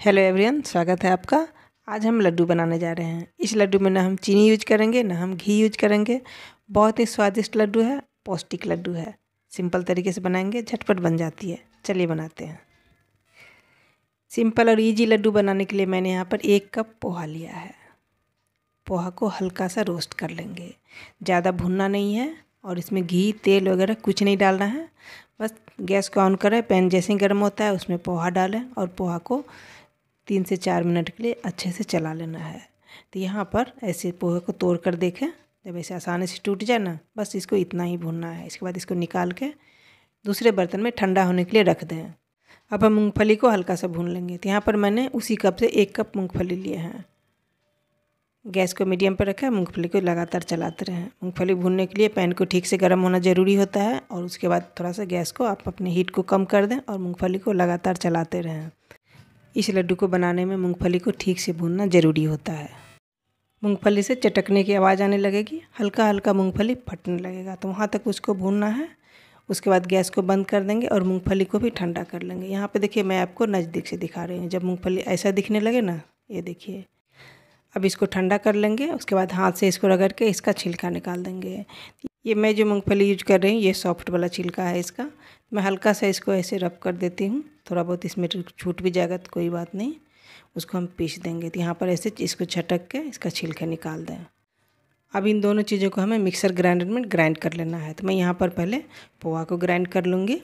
hello everyone स्वागत है आपका आज हम लड्डू बनाने जा रहे हैं इस लड्डू में ना हम चीनी यूज करेंगे ना हम घी यूज करेंगे बहुत ही स्वादिष्ट लड्डू है पौष्टिक लड्डू है सिंपल तरीके से बनाएंगे झटपट बन जाती है चलिए बनाते हैं सिंपल और इजी लड्डू बनाने के लिए मैंने यहाँ पर एक कप पोहा लिया है पोहा को हल्का सा रोस्ट कर लेंगे ज़्यादा भुनना नहीं है और इसमें घी तेल वगैरह कुछ नहीं डालना है बस गैस को ऑन करें पैन जैसे ही गर्म होता है उसमें पोहा डालें और पोहा को तीन से चार मिनट के लिए अच्छे से चला लेना है तो यहाँ पर ऐसे पोहे को तोड़ कर देखें जब ऐसे आसानी से टूट जाए ना बस इसको इतना ही भूनना है इसके बाद इसको निकाल के दूसरे बर्तन में ठंडा होने के लिए रख दें अब हम मूँगफली को हल्का सा भून लेंगे तो यहाँ पर मैंने उसी कप से एक कप मूँगफली लिए हैं गैस को मीडियम पर रखें मूँगफली को लगातार चलाते रहें मूँगफली भूनने के लिए पैन को ठीक से गर्म होना ज़रूरी होता है और उसके बाद थोड़ा सा गैस को आप अपने हीट को कम कर दें और मूँगफली को लगातार चलाते रहें इस लड्डू को बनाने में मूँगफली को ठीक से भूनना ज़रूरी होता है मूँगफली से चटकने की आवाज़ आने लगेगी हल्का हल्का मूँगफली फटने लगेगा तो वहाँ तक उसको भूनना है उसके बाद गैस को बंद कर देंगे और मूँगफली को भी ठंडा कर लेंगे यहाँ पे देखिए मैं आपको नज़दीक से दिखा रही हूँ जब मूँगफली ऐसा दिखने लगे ना ये देखिए अब इसको ठंडा कर लेंगे उसके बाद हाथ से इसको रगड़ के इसका छिलका निकाल देंगे ये मैं जो मूँगफली यूज कर रही हूँ ये सॉफ्ट वाला छिलका है इसका मैं हल्का सा इसको ऐसे रब कर देती हूँ थोड़ा बहुत इसमें छूट भी जाएगा तो कोई बात नहीं उसको हम पीस देंगे तो यहाँ पर ऐसे इसको छटक के इसका छिलका निकाल दें अब इन दोनों चीज़ों को हमें मिक्सर ग्राइंडर में ग्राइंड कर लेना है तो मैं यहाँ पर पहले पोहा को ग्राइंड कर लूँगी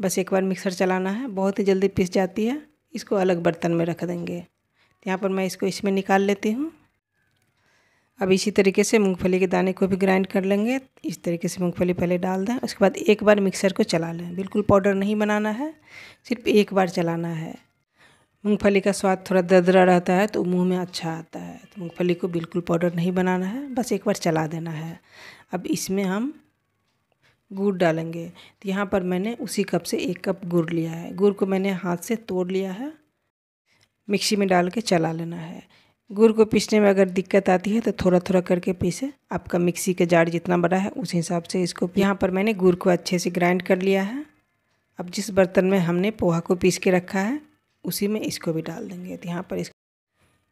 बस एक बार मिक्सर चलाना है बहुत ही जल्दी पिस जाती है इसको अलग बर्तन में रख देंगे यहाँ पर मैं इसको इसमें निकाल लेती हूँ अब इसी तरीके से मूंगफली के दाने को भी ग्राइंड कर लेंगे इस तरीके से मूंगफली पहले डाल दें उसके बाद एक बार मिक्सर को चला लें बिल्कुल पाउडर नहीं बनाना है सिर्फ एक बार चलाना है मूंगफली का स्वाद थोड़ा दरदरा रहता है तो मुंह में अच्छा आता है तो मूंगफली को बिल्कुल पाउडर नहीं बनाना है बस एक बार चला देना है अब इसमें हम गुड़ डालेंगे तो यहाँ पर मैंने उसी कप से एक कप गुड़ लिया है गुड़ को मैंने हाथ से तोड़ लिया है मिक्सी में डाल के चला लेना है गुड़ को पीसने में अगर दिक्कत आती है तो थोड़ा थोड़ा करके पीसे आपका मिक्सी का जार जितना बड़ा है उस हिसाब से इसको यहाँ पर मैंने गुड़ को अच्छे से ग्राइंड कर लिया है अब जिस बर्तन में हमने पोहा को पीस के रखा है उसी में इसको भी डाल देंगे तो यहाँ पर इस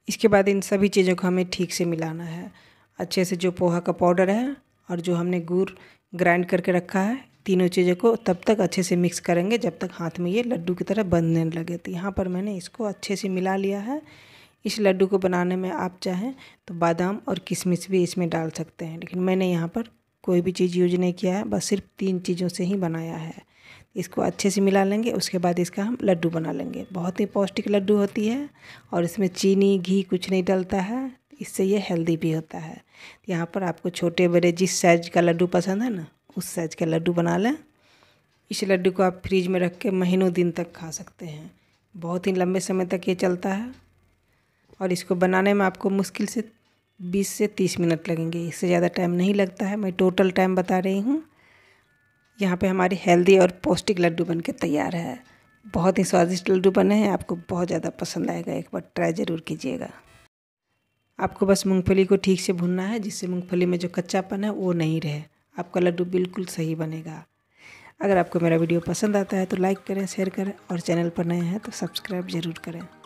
इसके बाद इन सभी चीज़ों को हमें ठीक से मिलाना है अच्छे से जो पोहा का पाउडर है और जो हमने गुड़ ग्राइंड करके रखा है तीनों चीज़ों को तब तक अच्छे से मिक्स करेंगे जब तक हाथ में ये लड्डू की तरह बंधने लगे तो यहाँ पर मैंने इसको अच्छे से मिला लिया है इस लड्डू को बनाने में आप चाहें तो बादाम और किशमिश भी इसमें डाल सकते हैं लेकिन मैंने यहाँ पर कोई भी चीज़ यूज नहीं किया है बस सिर्फ तीन चीज़ों से ही बनाया है इसको अच्छे से मिला लेंगे उसके बाद इसका हम लड्डू बना लेंगे बहुत ही पौष्टिक लड्डू होती है और इसमें चीनी घी कुछ नहीं डलता है इससे ये हेल्दी भी होता है यहाँ पर आपको छोटे बड़े जिस साइज का लड्डू पसंद है ना उस साइज का लड्डू बना लें इस लड्डू को आप फ्रिज में रख के महीनों दिन तक खा सकते हैं बहुत ही लंबे समय तक ये चलता है और इसको बनाने में आपको मुश्किल से 20 से 30 मिनट लगेंगे इससे ज़्यादा टाइम नहीं लगता है मैं टोटल टाइम बता रही हूँ यहाँ पे हमारे हेल्दी और पौष्टिक लड्डू बन के तैयार है बहुत ही स्वादिष्ट लड्डू बने हैं आपको बहुत ज़्यादा पसंद आएगा एक बार ट्राई ज़रूर कीजिएगा आपको बस मूँगफली को ठीक से भुनना है जिससे मूँगफली में जो कच्चापन है वो नहीं रहे आपका लड्डू बिल्कुल सही बनेगा अगर आपको मेरा वीडियो पसंद आता है तो लाइक करें शेयर करें और चैनल पर नए हैं तो सब्सक्राइब ज़रूर करें